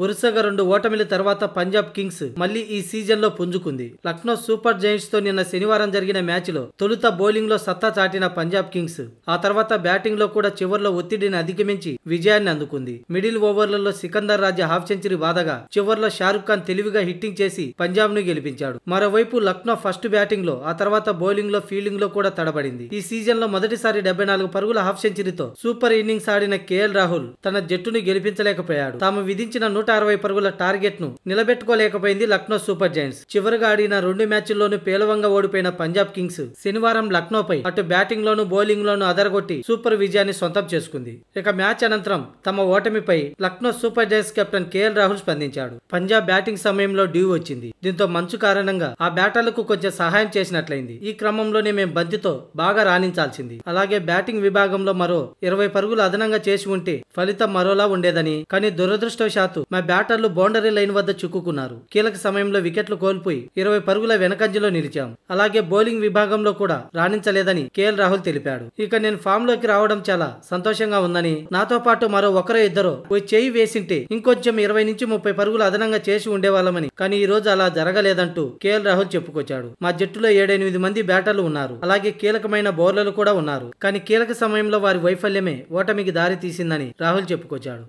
వరుసగా రెండు ఓటమిల తర్వాత పంజాబ్ కింగ్స్ మళ్లీ ఈ సీజన్ లో పుంజుకుంది లక్నో సూపర్ జైంట్స్ తో నిన్న శనివారం జరిగిన మ్యాచ్ లో తొలుత బౌలింగ్ లో సత్తా చాటిన పంజాబ్ కింగ్స్ ఆ తర్వాత బ్యాటింగ్ లో కూడా చివర్లో ఒత్తిడిని అధిగమించి విజయాన్ని అందుకుంది మిడిల్ ఓవర్లలో సికందర్ రాజా హాఫ్ సెంచరీ బాధగా చివర్లో షారుఖ్ ఖాన్ తెలివిగా హిట్టింగ్ చేసి పంజాబ్ ను గెలిపించాడు మరోవైపు లక్నో ఫస్ట్ బ్యాటింగ్ లో ఆ తర్వాత బౌలింగ్ లో ఫీల్డింగ్ లో కూడా తడబడింది ఈ సీజన్ లో మొదటిసారి డెబ్బై నాలుగు పరుగుల హాఫ్ సెంచరీతో సూపర్ ఇన్నింగ్స్ ఆడిన కేఎల్ రాహుల్ తన జట్టును గెలిపించలేకపోయాడు తాము విధించిన నూట నూట అరవై పరుగుల టార్గెట్ ను నిలబెట్టుకోలేకపోయింది లక్నో సూపర్ జైంట్స్ చివరిగా ఆడిన రెండు మ్యాచ్ల్లోనూ పేలవంగా ఓడిపోయిన పంజాబ్ కింగ్స్ శనివారం లక్నోపై అటు బ్యాటింగ్ బౌలింగ్ లోను అదరగొట్టి సూపర్ విజయాన్ని సొంతం చేసుకుంది ఇక మ్యాచ్ అనంతరం తమ ఓటమిపై Lucknow super giants captain KL Rahul స్పందించాడు పంజాబ్ బ్యాటింగ్ సమయంలో డ్యూ వచ్చింది దీంతో మంచు కారణంగా ఆ బ్యాటర్లకు కొంచెం సహాయం చేసినట్లయింది ఈ క్రమంలోనే మేము బంతితో బాగా రాణించాల్సింది అలాగే బ్యాటింగ్ విభాగంలో మరో ఇరవై పరుగులు అదనంగా చేసి ఉంటే ఫలితం మరోలా ఉండేదని కానీ దురదృష్టవశాత్తు మా బ్యాటర్లు బౌండరీ లైన్ వద్ద చిక్కుకున్నారు కీలక సమయంలో వికెట్లు కోల్పోయి ఇరవై పరుగుల వెనకంజలో నిలిచాం అలాగే బౌలింగ్ విభాగంలో కూడా రాణించలేదని కేఎల్ రాహుల్ తెలిపాడు ఇక నేను ఫామ్ లోకి రావడం చాలా సంతోషంగా ఉందని నాతో పాటు మరో ఒకరో ఇద్దరు ఓ చేయి వేసింటే ఇంకొంచెం ఇరవై నుంచి ముప్పై పరుగులు అదనంగా చేసి ఉండేవాళ్ళమని కానీ ఈ రోజు అలా జరగలేదంటూ కేఎల్ రాహుల్ చెప్పుకొచ్చాడు మా జట్టులో ఏడెనిమిది మంది బ్యాటర్లు ఉన్నారు అలాగే కీలకమైన బౌలర్లు కూడా ఉన్నారు కానీ కీలక సమయంలో వారి వైఫల్యమే ఓటమికి దారి తీసిందని రాహుల్ చెప్పుకొచ్చాడు